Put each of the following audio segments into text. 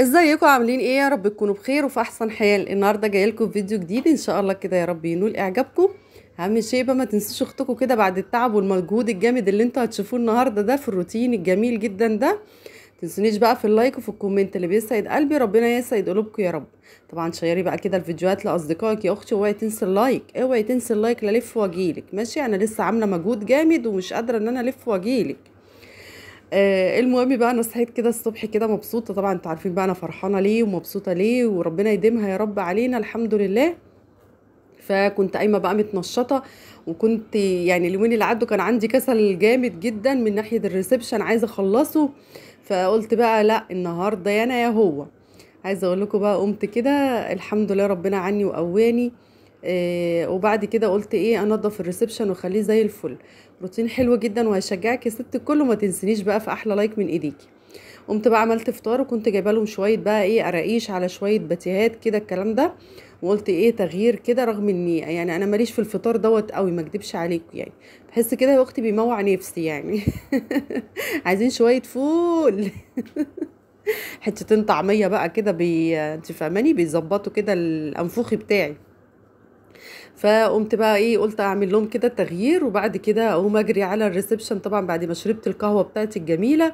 ازيكم عاملين ايه يا رب تكونوا بخير وفي احسن حال النهارده جايه لكم فيديو جديد ان شاء الله كده يا رب ينول اعجابكم اهم شيء بقى ما تنسوش اختكم كده بعد التعب والمجهود الجامد اللي انتوا هتشوفوه النهارده ده في الروتين الجميل جدا ده تنسونيش بقى في اللايك وفي الكومنت اللي بيسعد قلبي ربنا يسعد قلوبكم يا رب طبعا شيري بقى كده الفيديوهات لاصدقائك يا اختي اوعي تنسي اللايك اوعي تنسي اللايك لالف واجيلك ماشي انا لسه عامله مجهود جامد ومش قادره ان انا الف واجيلك آه المهم بقى انا صحيت كده الصبح كده مبسوطه طبعا انتوا عارفين بقى انا فرحانه ليه ومبسوطه ليه وربنا يديمها يا رب علينا الحمد لله فكنت قايمه بقى متنشطه وكنت يعني اليومين اللي عدوا كان عندي كسل جامد جدا من ناحيه الريسبشن عايزه اخلصه فقلت بقى لا النهارده انا يا هو عايزه اقول لكم بقى قمت كده الحمد لله ربنا عني وقواني إيه وبعد كده قلت ايه انضف الريسبشن واخليه زي الفل روتين حلو جدا وهيشجعك يا ست الكل وما تنسينيش بقى في احلى لايك من ايديكي قمت بقى عملت فطار وكنت جايبه لهم شويه بقى ايه قراقيش على شويه باتيهات كده الكلام ده وقلت ايه تغيير كده رغم اني يعني انا ماليش في الفطار دوت قوي ما اكدبش عليكم يعني بحس كده يا اختي بيموع نفسي يعني عايزين شويه فول حتتين طعميه بقى كده بي انت فاهماني بيظبطوا كده الانفوخي بتاعي فقمت بقى ايه قلت اعمل لهم كده تغيير وبعد كده اقوم اجري على الريسبشن طبعا بعد ما شربت القهوه بتاعتي الجميله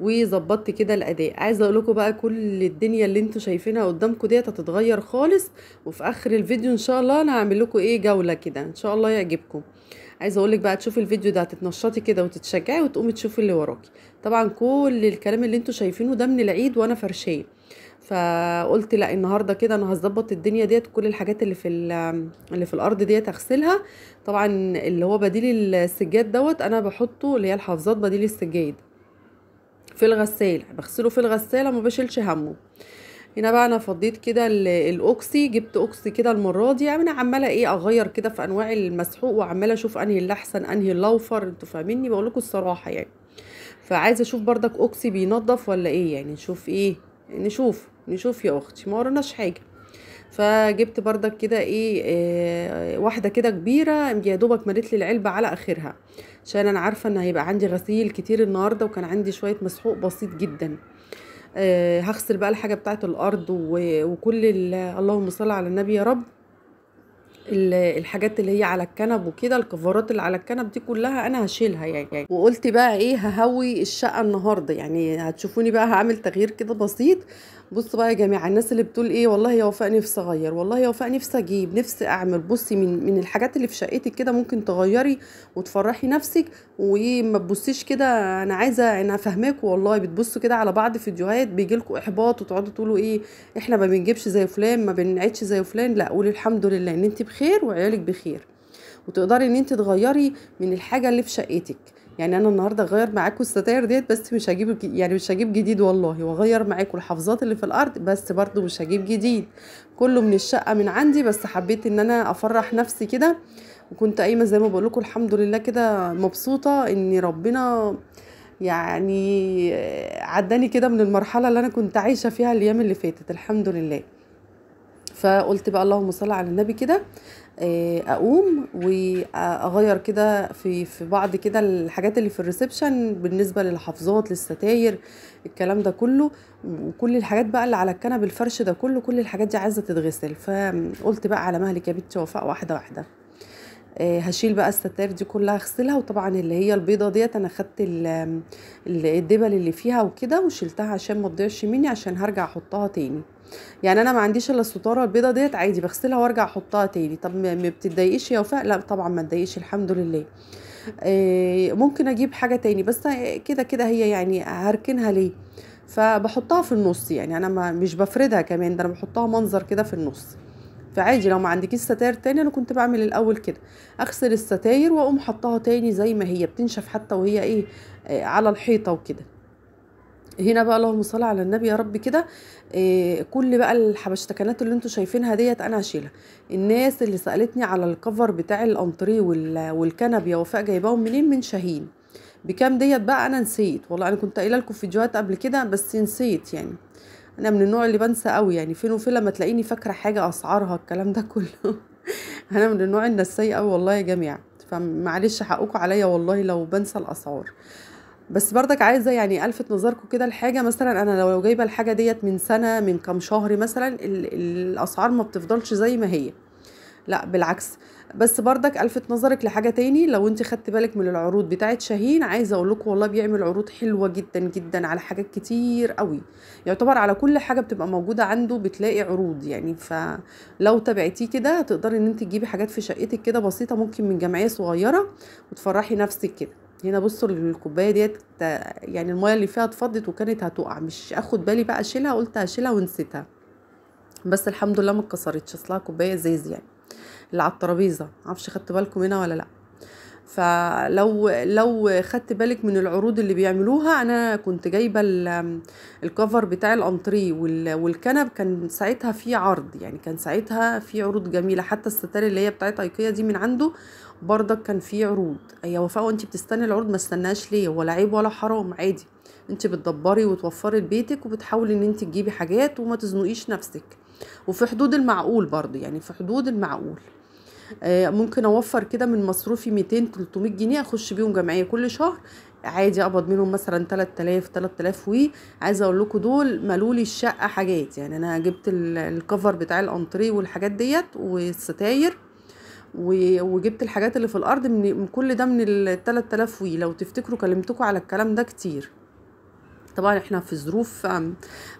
وظبطت كده الاداء عايزه اقول لكم بقى كل الدنيا اللي انتوا شايفينها قدامكم ديت هتتغير خالص وفي اخر الفيديو ان شاء الله انا هعمل لكم ايه جوله كده ان شاء الله يعجبكم عايزه اقول لك بقى تشوفي الفيديو ده هتتنشطي كده وتتشجعي وتقومي تشوفي اللي وراكي طبعا كل الكلام اللي انتوا شايفينه ده من العيد وانا فرشيه فقلت لا النهارده كده انا هظبط الدنيا ديت كل الحاجات اللي في اللي في الارض ديت اغسلها طبعا اللي هو بديل السجاد دوت انا بحطه اللي هي الحافظات بديل السجاد في الغساله بغسله في الغساله ما بشيلش همه هنا بقى انا فضيت كده الاوكسي جبت اوكسي كده المره دي يعني انا عماله ايه اغير كده في انواع المسحوق وعماله اشوف انهي اللي احسن انهي اللوفر انتوا فاهميني بقول لكم الصراحه يعني فعايزه اشوف بردك اوكسي بينظف ولا ايه يعني نشوف ايه نشوف نشوف يا اختي ما ورناش حاجه فجبت بردك كده ايه, إيه واحده كده كبيره يا دوبك مليت لي العلبه على اخرها عشان انا عارفه ان هيبقى عندي غسيل كتير النهارده وكان عندي شويه مسحوق بسيط جدا ايه هغسل بقى الحاجه بتاعه الارض وكل اللهم صل على النبي يا رب الحاجات اللي هي على الكنب وكده الكفرات اللي على الكنب دي كلها انا هشيلها يعني, يعني. وقلت بقى ايه ههوي الشقه النهارده يعني هتشوفوني بقى هعمل تغيير كده بسيط بصوا بقى يا جماعه الناس اللي بتقول ايه والله يا وفاء نفسي اغير والله يا وفاء نفسي اجيب نفسي اعمل بصي من من الحاجات اللي في شقتك كده ممكن تغيري وتفرحي نفسك وما تبصيش كده انا عايزه انا فاهماك والله بتبصوا كده على بعض فيديوهات بيجي لكم احباط وتقعدوا تقولوا ايه احنا ما بنجيبش زي فلان ما بنعيدش زي فلان لا قولي الحمد لله ان انت بخير بخير وعيالك بخير وتقدري ان انت تغيري من الحاجه اللي في شقتك يعني انا النهارده غير معاكم الستاير ديت بس مش هجيب يعني مش هجيب جديد والله واغير معاكم الحفاظات اللي في الارض بس برضو مش هجيب جديد كله من الشقه من عندي بس حبيت ان انا افرح نفسي كده وكنت قايمه زي ما بقول لكم الحمد لله كده مبسوطه ان ربنا يعني عداني كده من المرحله اللي انا كنت عايشه فيها الايام اللي فاتت الحمد لله فقلت بقى اللهم صل على النبي كده آه، اقوم واغير كده في في بعض كده الحاجات اللي في الريسبشن بالنسبه للحفظات للستاير الكلام ده كله وكل الحاجات بقى اللي على الكنب الفرش ده كله كل الحاجات دي عايزه تتغسل فقلت بقى على مهلك يا بنتي وفاء واحده واحده آه، هشيل بقى الستاير دي كلها اغسلها وطبعا اللي هي البيضه ديت انا خدت الدبل اللي فيها وكده وشلتها عشان ما تضيعش مني عشان هرجع احطها تاني يعني انا ما عنديش الا الستاره البيضه ديت عادي بغسلها وارجع احطها تاني طب ما بتضايقيش يا وفاء لا طبعا ما تضايقيش الحمد لله آه، ممكن اجيب حاجه تاني بس كده كده هي يعني هركنها ليه فبحطها في النص يعني انا ما مش بفردها كمان ده انا بحطها منظر كده في النص فعادي لو ما عندكيش ستاير تاني انا كنت بعمل الاول كده اغسل الستاير واقوم حطها تاني زي ما هي بتنشف حتى وهي ايه آه، على الحيطه وكده هنا بقى اللهم صل على النبي يا رب كده آه، كل بقى الحبشتكنات اللي انتوا شايفينها ديت انا هشيلها الناس اللي سالتني على الكفر بتاع الانطري والكنب يا وفاء جايباهم منين من شاهين بكام ديت بقى انا نسيت والله انا كنت قايله لكم فيديوهات قبل كده بس نسيت يعني انا من النوع اللي بنسى قوي يعني فين وفين لما تلاقيني فاكره حاجه اسعارها الكلام ده كله انا من النوع النسيه قوي والله يا جميع فمعلش حقكم عليا والله لو بنسى الاسعار بس بردك عايزه يعني الفت نظركم كده لحاجه مثلا انا لو جايبه الحاجه ديت من سنه من كام شهر مثلا الاسعار ما بتفضلش زي ما هي لا بالعكس بس بردك الفت نظرك لحاجه تاني لو انت خدت بالك من العروض بتاعه شاهين عايزه اقول لكم والله بيعمل عروض حلوه جدا جدا على حاجات كتير قوي يعتبر على كل حاجه بتبقى موجوده عنده بتلاقي عروض يعني فلو تابعتيه كده هتقدري ان انت تجيبي حاجات في شقتك كده بسيطه ممكن من جمعيه صغيره وتفرحي نفسك كده هنا بصوا الكوبايه ديت يعني المايه اللي فيها اتفضت وكانت هتقع مش اخد بالي بقى اشيلها قلت هشيلها ونسيتها بس الحمد لله ما اتكسرتش اصلها كوبايه زيز يعني اللي على الترابيزه معرفش خدت بالكم هنا ولا لا فلو لو خدت بالك من العروض اللي بيعملوها انا كنت جايبه الكفر بتاع الانتري والكنب كان ساعتها في عرض يعني كان ساعتها في عروض جميله حتى الستار اللي هي بتاعت ايكيا دي من عنده بردك كان في عروض يا وفاء وانت بتستني العروض ما استناش ليه ولا عيب ولا حرام عادي انت بتدبري وتوفري لبيتك وبتحاولي ان انت تجيبي حاجات وما تزنقيش نفسك وفي حدود المعقول برضه يعني في حدود المعقول آه، ممكن اوفر كده من مصروفي 200 300 جنيه اخش بيهم جمعيه كل شهر عادي اقبض منهم مثلا 3000 3000 و عايزه اقول لكم دول مالولي الشقه حاجات يعني انا جبت الكفر بتاع الانتري والحاجات ديت والستاير وجبت الحاجات اللي في الارض من كل ده من ال 3000 وي لو تفتكروا كلمتكم على الكلام ده كتير طبعا احنا في ظروف ما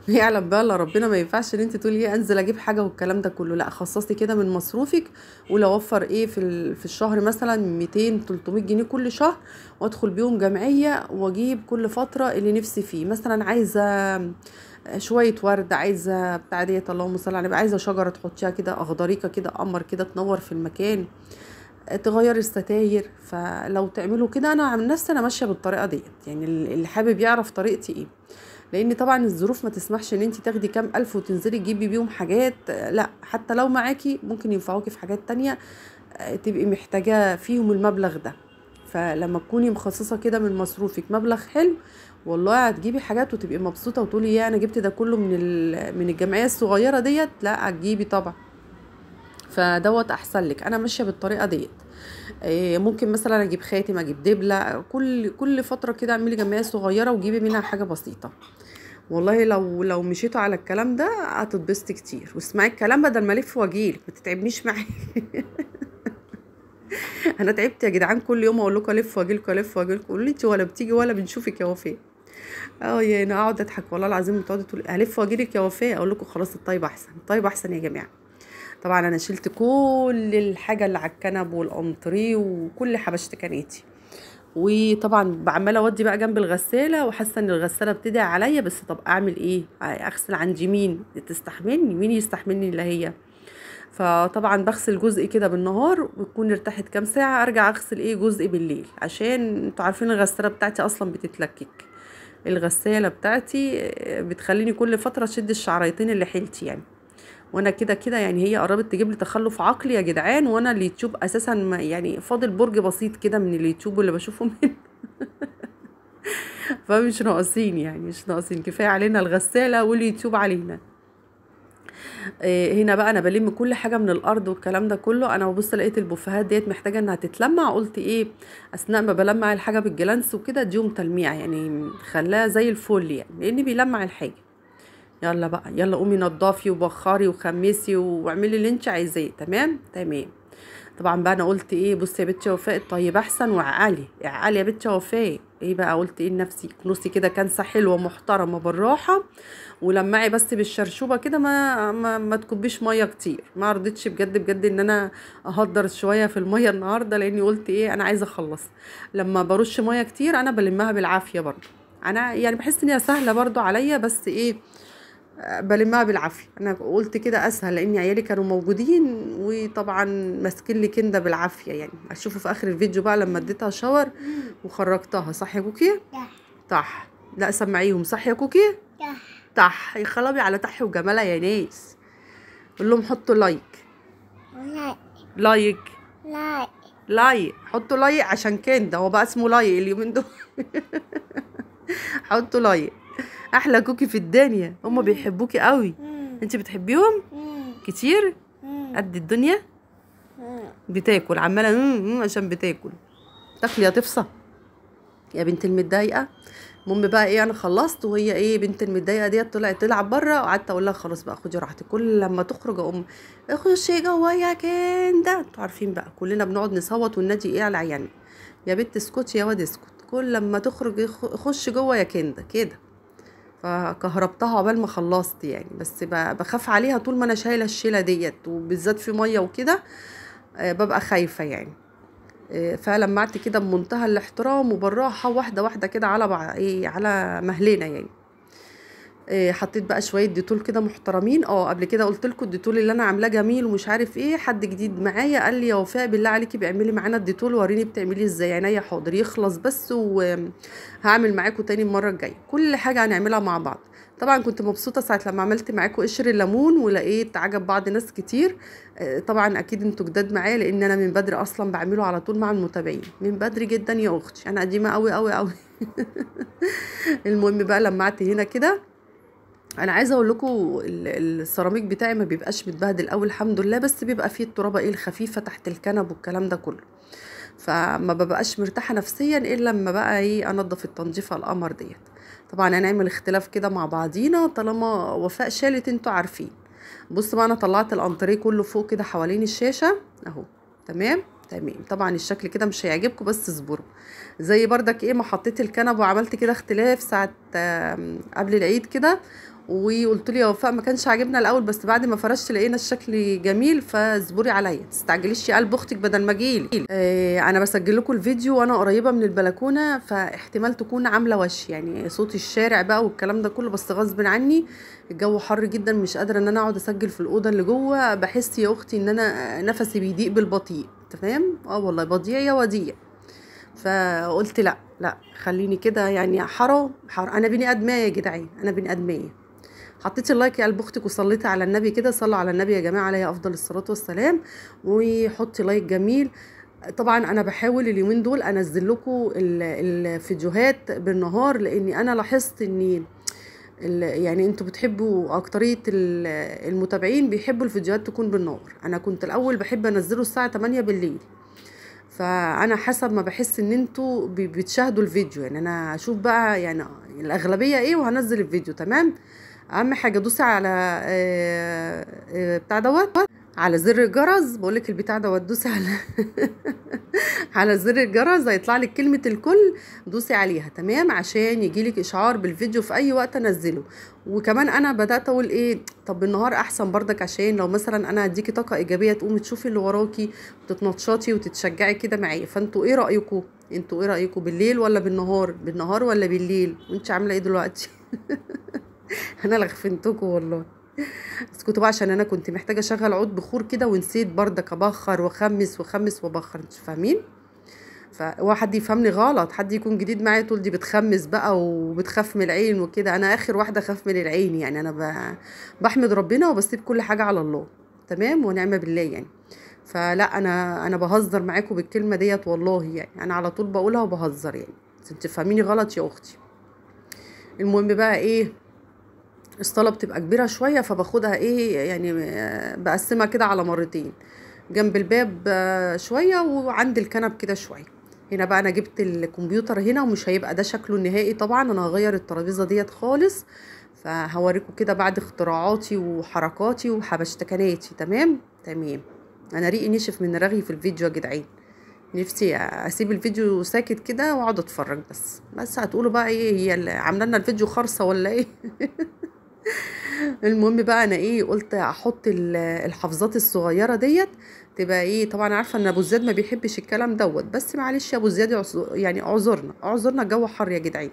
يعلم بقى الله ربنا ما ينفعش ان انت تقولي ايه انزل اجيب حاجه والكلام ده كله لا خصصي كده من مصروفك ولا اوفر ايه في في الشهر مثلا 200 300 جنيه كل شهر وادخل بيهم جمعيه واجيب كل فتره اللي نفسي فيه مثلا عايزه آه، شويه ورد عايزه بتاع ديت اللهم صل على النبي عايزه شجره تحطيها كده اخضريكه كده قمر كده تنور في المكان تغير الستاير فلو تعملوا كده انا عن نفسي انا ماشيه بالطريقه ديت يعني اللي حابب يعرف طريقتي ايه لان طبعا الظروف ما تسمحش ان انت تاخدي كام الف وتنزلي تجيبي بيهم حاجات لا حتى لو معاكي ممكن ينفعوكي في حاجات تانية تبقي محتاجه فيهم المبلغ ده فلما تكوني مخصصه كده من مصروفك مبلغ حلو والله هتجيبي حاجات وتبقي مبسوطه وتقولي يا انا جبت ده كله من من الجمعيه الصغيره ديت لا هتجيبي طبعا فدوت احسن لك انا ماشيه بالطريقه ديت إيه، ممكن مثلا اجيب خاتم اجيب دبله كل كل فتره كده اعملي جمعيه صغيره وجيبي منها حاجه بسيطه والله لو لو مشيتوا على الكلام ده هتتبسطي كتير واسمعي الكلام بدل ما الف واجيلك ما تتعبنيش معايا انا تعبت يا جدعان كل يوم اقول لكم الف واجيلكم الف واجيلكم قولوا لي انت ولا بتيجي ولا بنشوفك يا وفاء اه يعني اقعد اضحك والله العظيم تقعدي تقولي الف واجيلك يا وفاء اقول لكم خلاص الطيب احسن الطيب احسن يا جماعه طبعا انا شلت كل الحاجه اللي على الكنب والانطريه وكل حبشت كنيتي وطبعا عماله اودي بقى جنب الغساله وحاسه ان الغساله بتدعي عليا بس طب اعمل ايه اغسل عند مين تستحملني مين يستحملني اللي هي فطبعا بغسل جزء كده بالنهار ويكون ارتحت كام ساعه ارجع اغسل ايه جزء بالليل عشان انتوا عارفين الغساله بتاعتي اصلا بتتلكك الغساله بتاعتي بتخليني كل فتره اشد الشعريتين اللي حيلتي يعني وانا كده كده يعني هي قربت تجيب لي تخلف عقلي يا جدعان وانا اليوتيوب اساسا ما يعني فاضل برج بسيط كده من اليوتيوب اللي بشوفه منه فمش ناقصين يعني مش ناقصين كفايه علينا الغساله واليوتيوب علينا آه، هنا بقى انا بلم كل حاجه من الارض والكلام ده كله انا ببص لقيت البوفيهات ديت محتاجه انها تتلمع قلت ايه اثناء ما بلمع الحاجه بالجلانس وكده ديوم تلميع يعني خلاها زي الفل يعني لان بيلمع الحاجه يلا بقى يلا قومي نضفي وبخري وخمسي واعملي اللي انت عايزاه تمام تمام طبعا بقى انا قلت ايه بصي يا بنتي وفاء الطيب احسن وعقلي عقلي يا بنتي وفاء ايه بقى قلت ايه لنفسي نصي كده كنسه حلوه محترمه بالراحه ولمعي بس بالشرشوبه كده ما ما, ما تكبيش ميه كتير ما رضيتش بجد بجد ان انا اهدر شويه في الميه النهارده لاني قلت ايه انا عايزه اخلص لما برش ميه كتير انا بلمها بالعافيه برضه انا يعني بحس ان هي سهله برضو عليا بس ايه بلمها بالعافيه انا قلت كده اسهل لان عيالي كانوا موجودين وطبعا ماسكين لي كنده بالعافيه يعني أشوفه في اخر الفيديو بقى لما اديتها شاور وخرجتها صح يا كوكي تح صح لا سمعيهم صح يا كوكي تح يا خلابي على تحي وجمالها يا ناس قول لهم حطوا لايك لايك لايك لايك لايك حطوا لايك عشان كنده هو بقى اسمه لايك اليومين دول حطوا لايك احلى كوكي في الدنيا هما بيحبوكي قوي انت بتحبيهم كتير قد الدنيا بتاكل عماله عشان بتاكل تاكلي يا طفصه يا بنت المتضايقه المهم بقى ايه انا خلصت وهي ايه بنت المتضايقه ديت طلعت تلعب بره وقعدت اقول لها خلاص بقى خدي راحتك كل لما تخرج اقوم اخشي جوايا كندا انتوا عارفين بقى كلنا بنقعد نصوت والنادي ايه على عيني يا بنت اسكتي يا واد اسكت كل لما تخرج خش جوه يا كندا كده فكهربتها عقبال ما خلصت يعني بس بخاف عليها طول ما انا شايله الشيله ديت وبالذات في ميه وكده آه، ببقى خايفه يعني آه، فلمعت كده بمنتهى الاحترام وبراحه واحده واحده كده على ايه على مهلنا يعني آه، حطيت بقى شويه ديتول كده محترمين اه قبل كده قلت لكم الديتول اللي انا عاملاه جميل ومش عارف ايه حد جديد معايا قال لي يا وفاء بالله عليكي بيعملي معانا الديتول وريني بتعمليه ازاي عينيا حاضر يخلص بس وهعمل معاكم تاني المره الجايه كل حاجه هنعملها مع بعض طبعا كنت مبسوطه ساعه لما عملت معاكم قشر الليمون ولقيت عجب بعض ناس كتير آه، طبعا اكيد انتوا جداد معايا لان انا من بدري اصلا بعمله على طول مع المتابعين من بدري جدا يا اختي انا قديمه قوي قوي قوي المهم بقى لمعت هنا كده انا عايزه اقول لكم السيراميك بتاعي ما بيبقاش متبهدل قوي الحمد لله بس بيبقى فيه الترابه ايه الخفيفه تحت الكنب والكلام ده كله فما ببقاش مرتاحه نفسيا الا لما بقى ايه انضف التنظيفه القمر ديت طبعا هنعمل اختلاف كده مع بعضينا طالما وفاء شالت انتوا عارفين بص بقى انا طلعت الانتريه كله فوق كده حوالين الشاشه اهو تمام تمام طبعا الشكل كده مش هيعجبكم بس اصبروا زي بردك ايه ما حطيت الكنب وعملت كده اختلاف ساعه قبل العيد كده وقلت له يا وفاء ما كانش عاجبنا الاول بس بعد ما فرشت لقينا الشكل جميل فاصبري عليا تستعجليش يا قلب اختك بدل ما اجيلي آه انا بسجل لكم الفيديو وانا قريبه من البلكونه فاحتمال تكون عامله وش يعني صوت الشارع بقى والكلام ده كله بس غصب عني الجو حر جدا مش قادره ان انا اقعد اسجل في الاوضه اللي جوه بحس يا اختي ان انا نفسي بيضيق بالبطيء تمام اه والله بضيع يا وديع فقلت لا لا خليني كده يعني حرام حرام انا بني ادميه يا جدعان انا بني ادميه حطيتي اللايك يا قلب اختك وصليتي على النبي كده صلوا على النبي يا جماعه عليه افضل الصلاه والسلام وحطي لايك جميل طبعا انا بحاول اليومين دول انزل لكم الفيديوهات بالنهار لاني انا لاحظت ان يعني انتوا بتحبوا اكتريه المتابعين بيحبوا الفيديوهات تكون بالنهار انا كنت الاول بحب انزله الساعه 8 بالليل فانا حسب ما بحس ان انتوا بتشاهدوا الفيديو يعني انا اشوف بقى يعني الاغلبيه ايه وهنزل الفيديو تمام اهم حاجه دوسي على آه، آه، بتاع دوت على زر الجرس بقول لك البتاع دوت دوسي على على زر الجرس هيطلع لك كلمه الكل دوسي عليها تمام عشان يجي لك اشعار بالفيديو في اي وقت انزله وكمان انا بدات اقول ايه طب النهار احسن بردك عشان لو مثلا انا هديكي طاقه ايجابيه تقومي تشوفي اللي وراكي وتتنطشطي وتتشجعي كده معايا فانتوا ايه رايكم انتوا ايه رايكم بالليل ولا بالنهار بالنهار ولا بالليل وانت عامله ايه دلوقتي انا اللي والله اسكتوا بقى عشان انا كنت محتاجه اشغل عود بخور كده ونسيت بردك ابخر واخمس واخمس وابخر انتوا فاهمين فواحد يفهمني غلط حد يكون جديد معايا تقول دي بتخمس بقى وبتخاف من العين وكده انا اخر واحده اخاف من العين يعني انا بحمد ربنا وبسيب كل حاجه على الله تمام ونعمه بالله يعني فلا انا انا بهزر معاكم بالكلمه ديت والله يعني انا على طول بقولها وبهزر يعني انت تفهميني غلط يا اختي المهم بقى ايه الصاله بتبقى كبيره شويه فباخدها ايه يعني آه، بقسمها كده على مرتين جنب الباب آه، شويه وعند الكنب كده شويه هنا بقى انا جبت الكمبيوتر هنا ومش هيبقى ده شكله النهائي طبعا انا هغير الترابيزه ديت خالص فهوريكم كده بعد اختراعاتي وحركاتي وحبشتكناتي تمام تمام انا ريقي نشف من رغي في الفيديو يا جدعان نفسي اسيب الفيديو ساكت كده واقعد اتفرج بس بس هتقولوا بقى ايه هي عامله لنا الفيديو خرصه ولا ايه المهم بقى انا ايه قلت احط الحفظات الصغيره ديت تبقى ايه طبعا عارفه ان ابو زياد ما بيحبش الكلام دوت بس معلش يا ابو زياد يعني اعذرنا اعذرنا الجو حر يا جدعان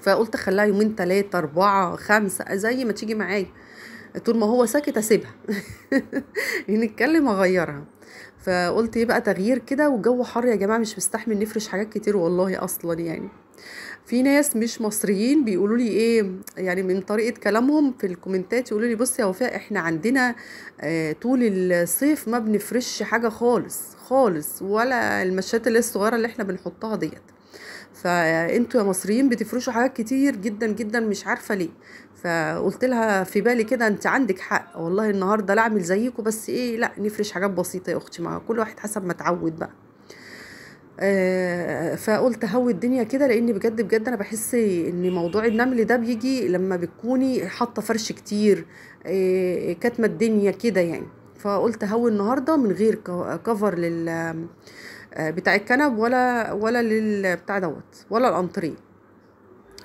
فقلت اخليها يومين ثلاثه اربعه خمسه زي ما تيجي معايا طول ما هو ساكت اسيبها نتكلم اغيرها فقلت يبقى إيه تغيير كده والجو حر يا جماعه مش مستحمل نفرش حاجات كتير والله اصلا يعني في ناس مش مصريين بيقولوا لي ايه يعني من طريقه كلامهم في الكومنتات يقولوا لي بصي يا وفاء احنا عندنا آه، طول الصيف ما بنفرش حاجه خالص خالص ولا المشات اللي الصغيره اللي احنا بنحطها ديت فانتوا يا مصريين بتفرشوا حاجات كتير جدا جدا مش عارفه ليه فقلت لها في بالي كده انت عندك حق والله النهارده لا اعمل زيكم بس ايه لا نفرش حاجات بسيطه يا اختي مع كل واحد حسب ما اتعود بقى آه، فقلت هوي الدنيا كده لان بجد بجد انا بحس ان موضوع النمل ده بيجي لما بتكوني حاطه فرش كتير آه، آه، كاتمه الدنيا كده يعني فقلت هوي النهارده من غير كفر لل بتاع الكنب ولا ولا للبتاع دوت ولا الانتريه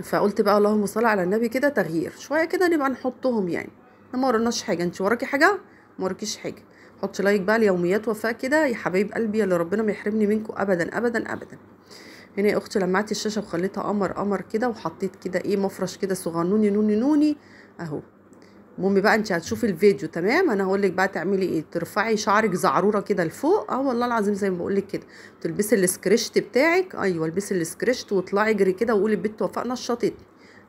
فقلت بقى اللهم صل على النبي كده تغيير شويه كده نبقى نحطهم يعني ما ورناش حاجه انت وراكي حاجه ما حاجه حطي لايك بقى ليوميات وفاء كده يا حبايب قلبي يا اللي ربنا ما يحرمني منكم ابدا ابدا ابدا هنا يا اختي لمعت الشاشه وخليتها قمر قمر كده وحطيت كده ايه مفرش كده صغنوني نوني نوني اهو المهم بقى انت هتشوفي الفيديو تمام انا هقول لك بقى تعملي ايه ترفعي شعرك زعروره كده لفوق اه والله العظيم زي ما بقول لك كده تلبسي السكريشت بتاعك ايوه البسي السكريشت واطلعي اجري كده وقولي البت وفاء نشطتني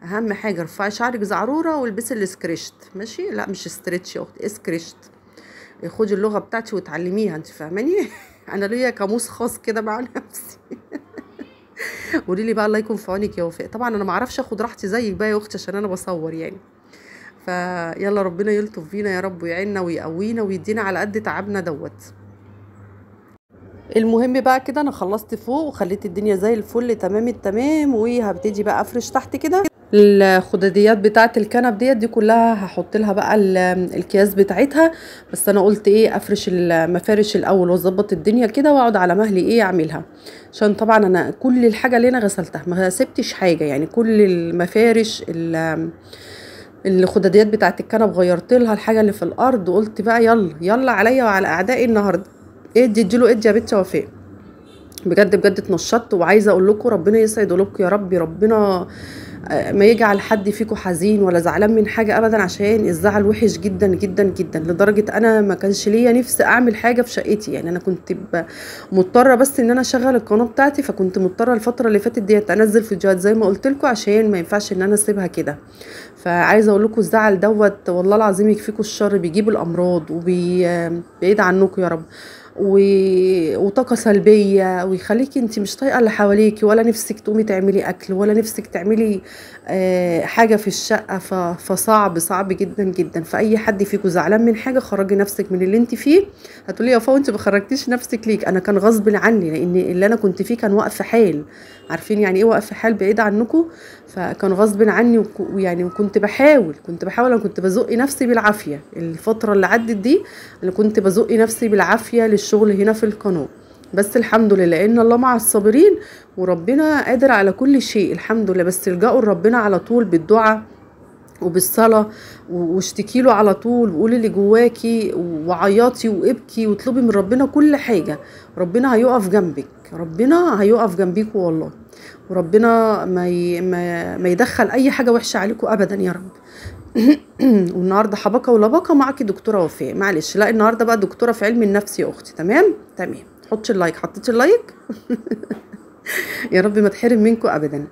اهم حاجه ارفعي شعرك زعروره والبسي السكريشت ماشي لا مش ستريتش يا اختي اسكريشت خدي اللغه بتاعتي وتعلميها انت فاهماني انا ليا قاموس خاص كده مع نفسي قولي لي بقى الله يكون في عونك يا وفاء طبعا انا ما اعرفش اخد راحتي زيك بقى يا اختي عشان انا بصور يعني فيلا ربنا يلطف بينا يا رب ويعيننا ويقوينا ويدينا على قد تعبنا دوت المهم بقى كده انا خلصت فوق وخليت الدنيا زي الفل تمام التمام وهبتدي بقى افرش تحت كده الخدديات بتاعه الكنب ديت دي كلها هحط لها بقى الاكياس بتاعتها بس انا قلت ايه افرش المفارش الاول واظبط الدنيا كده واقعد على مهلي ايه اعملها عشان طبعا انا كل الحاجه اللي انا غسلتها ما سبتش حاجه يعني كل المفارش الخدديات بتاعه الكنب غيرت لها الحاجه اللي في الارض وقلت بقى يلا يلا عليا وعلى اعدائي النهارده ادي اديله ادي يا بنت وفاء بجد بجد اتنشطت وعايزه اقول لكم ربنا يسعد قلوبكم يا ربي ربنا ما يجعل حد فيكم حزين ولا زعلان من حاجه ابدا عشان الزعل وحش جدا جدا جدا لدرجه انا ما كانش ليا نفسي اعمل حاجه في شقتي يعني انا كنت مضطره بس ان انا اشغل القناه بتاعتي فكنت مضطره الفتره اللي فاتت ديت انزل فيديوهات زي ما قلت لكم عشان ما ينفعش ان انا اسيبها كده فعايزه اقول لكم الزعل دوت والله العظيم يكفيكم الشر بيجيب الامراض وبعيد عنكم يا رب وطاقة سلبية ويخليكي انت مش طايقة اللي حواليكي ولا نفسك تقومي تعملي أكل ولا نفسك تعملي آه، حاجة في الشقة فصعب صعب جدا جدا فأي حد فيكم زعلان من حاجة خرجي نفسك من اللي انت فيه هتقولي يا فوق انت ما خرجتيش نفسك ليك أنا كان غصب عني لأن اللي أنا كنت فيه كان واقف حال عارفين يعني إيه واقف حال بعيد عنكم فكان غصب عني ويعني وكنت بحاول كنت بحاول أنا كنت بزق نفسي بالعافية الفترة اللي عدت دي أنا كنت بزق نفسي بالعافية الشغل هنا في القناة بس الحمد لله ان الله مع الصابرين وربنا قادر على كل شيء الحمد لله بس الجاؤوا لربنا على طول بالدعاء وبالصلاة واشتكي له على طول وقولي اللي جواكي وعيطي وابكي واطلبي من ربنا كل حاجة ربنا هيقف جنبك ربنا هيقف جنبك والله وربنا ما, ي... ما... ما يدخل أي حاجة وحشة عليكم أبدا يا رب والنهارده حبكه ولبكه معاكي دكتوره وفاء معلش لا النهارده بقى دكتوره في علم النفس يا اختي تمام تمام حطي اللايك حطيتي اللايك يا رب ما تحرم منكم ابدا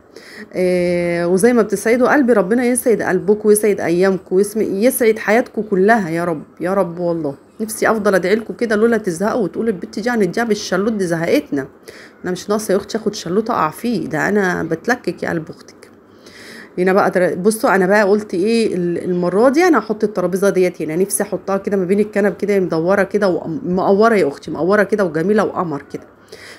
آه وزي ما بتسعدوا قلبي ربنا يسعد قلبكم ويسعد ايامكم يسعد حياتكم كلها يا رب يا رب والله نفسي افضل ادعي لكم كده لولا تزهقوا وتقولوا البت دي الجاب الشلوت دي زهقتنا انا مش ناقصه يا اختي اخد شلوت اقع فيه ده انا بتلكك يا قلب اختي هنا يعني بقى بصوا انا بقى قلت ايه المره دي انا هحط الترابيزه ديت هنا نفسي احطها كده ما بين الكنب كده مدوره كده ومقوره يا اختي مقوره كده وجميله وقمر كده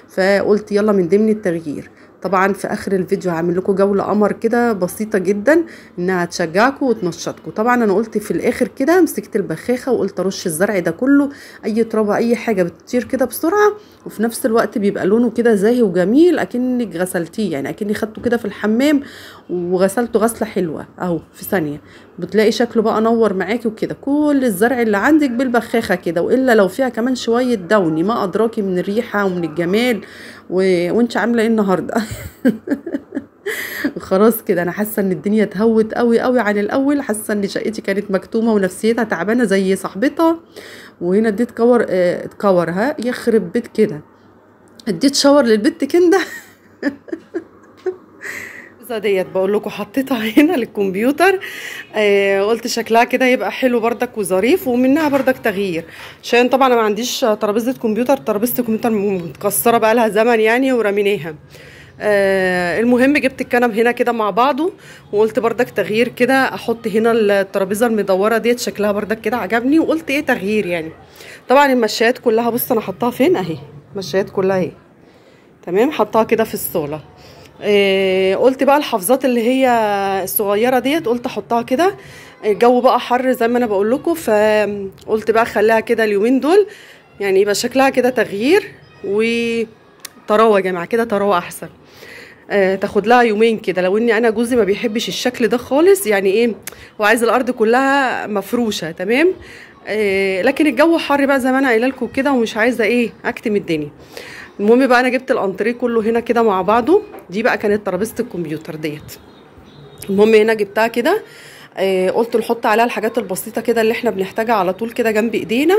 فقلت يلا من ضمن التغيير طبعا في اخر الفيديو هعمل لكم جوله قمر كده بسيطه جدا انها تشجعكم وتنشطكم طبعا انا قلت في الاخر كده مسكت البخاخه وقلت ارش الزرع ده كله اي ترابه اي حاجه بتطير كده بسرعه وفي نفس الوقت بيبقى لونه كده زاهي وجميل اكنك غسلتيه يعني اكني خدته كده في الحمام وغسلته غسله حلوه اهو في ثانيه بتلاقي شكله بقى نور معاكي وكده كل الزرع اللي عندك بالبخاخه كده والا لو فيها كمان شويه دوني ما ادراكي من الريحه ومن الجمال و... وانت عامله ايه النهارده خلاص كده انا حاسه ان الدنيا اتهوت قوي قوي عن الاول حاسه ان شقتي كانت مكتومه ونفسيتها تعبانه زي صاحبتها وهنا اديت كور اه اتكور ها يخرب بيت كده اديت شاور للبت كنده ديت بقول لكم حطيتها هنا للكمبيوتر آه قلت شكلها كده يبقى حلو بردك وظريف ومنها بردك تغيير عشان طبعا انا ما عنديش ترابيزه كمبيوتر ترابيزه الكمبيوتر متكسره بقى لها زمن يعني ورميناها آه المهم جبت الكنب هنا كده مع بعضه وقلت بردك تغيير كده احط هنا الترابيزه المدوره ديت شكلها بردك كده عجبني وقلت ايه تغيير يعني طبعا المشايات كلها بص انا حطاها فين اهي المشايات كلها اهي تمام حطاها كده في الصاله إيه قلت بقى الحافظات اللي هي الصغيره ديت قلت احطها كده الجو بقى حر زي ما انا بقول لكم فقلت بقى خليها كده اليومين دول يعني يبقى شكلها كده تغيير وطراوه يا جماعه كده طراوه احسن آه تاخد لها يومين كده لو اني انا جوزي ما بيحبش الشكل ده خالص يعني ايه هو عايز الارض كلها مفروشه تمام آه لكن الجو حر بقى زي ما انا قايله لكم كده ومش عايزه ايه اكتم الدنيا المهم بقى انا جبت الانتريه كله هنا كده مع بعضه دي بقى كانت ترابيزه الكمبيوتر ديت المهم هنا جبتها كده آه قلت نحط عليها الحاجات البسيطه كده اللي احنا بنحتاجها على طول كده جنب ايدينا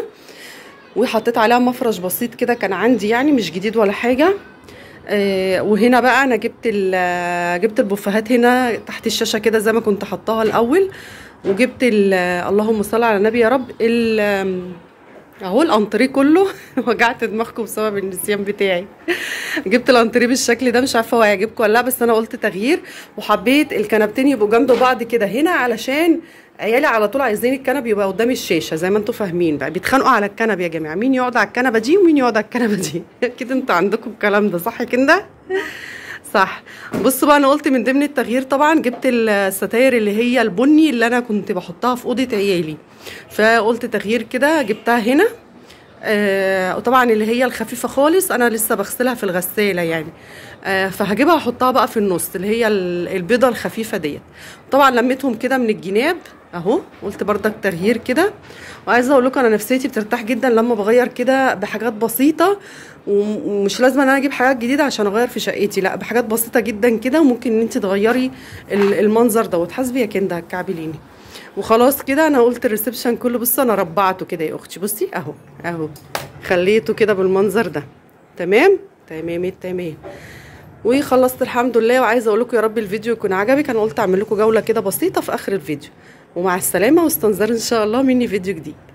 وحطيت عليها مفرش بسيط كده كان عندي يعني مش جديد ولا حاجه آه وهنا بقى انا جبت آه، جبت البوفيهات هنا تحت الشاشه كده زي ما كنت حطاها الاول وجبت آه، اللهم صل على النبي يا رب اهو الانتريه كله وجعت دماغكم بسبب النسيان بتاعي جبت الانتريه بالشكل ده مش عارفه هو هيعجبكم ولا لا بس انا قلت تغيير وحبيت الكنبتين يبقوا جنب بعض كده هنا علشان عيالي على طول عايزين الكنب يبقى قدام الشاشه زي ما انتم فاهمين بقى بيتخانقوا على الكنب يا جماعه مين يقعد على الكنبه دي ومين يقعد على الكنبه دي اكيد انتوا عندكم الكلام ده صح كده صح بص بقى انا قلت من ضمن التغيير طبعا جبت الستاير اللي هي البني اللي انا كنت بحطها في اوضه عيالي فقلت تغيير كده جبتها هنا آه وطبعا اللي هي الخفيفه خالص انا لسه بغسلها في الغساله يعني آه فهجيبها احطها بقى في النص اللي هي البيضه الخفيفه ديت طبعا لميتهم كده من الجناب اهو قلت بردك تغيير كده وعايزه اقول لكم انا نفسيتي بترتاح جدا لما بغير كده بحاجات بسيطه ومش لازم انا اجيب حاجات جديده عشان اغير في شقتي لا بحاجات بسيطه جدا كده وممكن ان انت تغيري المنظر دوت حسبي يا كندا كعبليني وخلاص كده انا قلت الريسبشن كله بصي انا ربعته كده يا اختي بصي اهو اهو خليته كده بالمنظر ده تمام تمام تمام وخلصت الحمد لله وعايزه اقول لكم يا رب الفيديو يكون عجبك انا قلت اعمل لكم جوله كده بسيطه في اخر الفيديو ومع السلامه واستنظر ان شاء الله مني فيديو جديد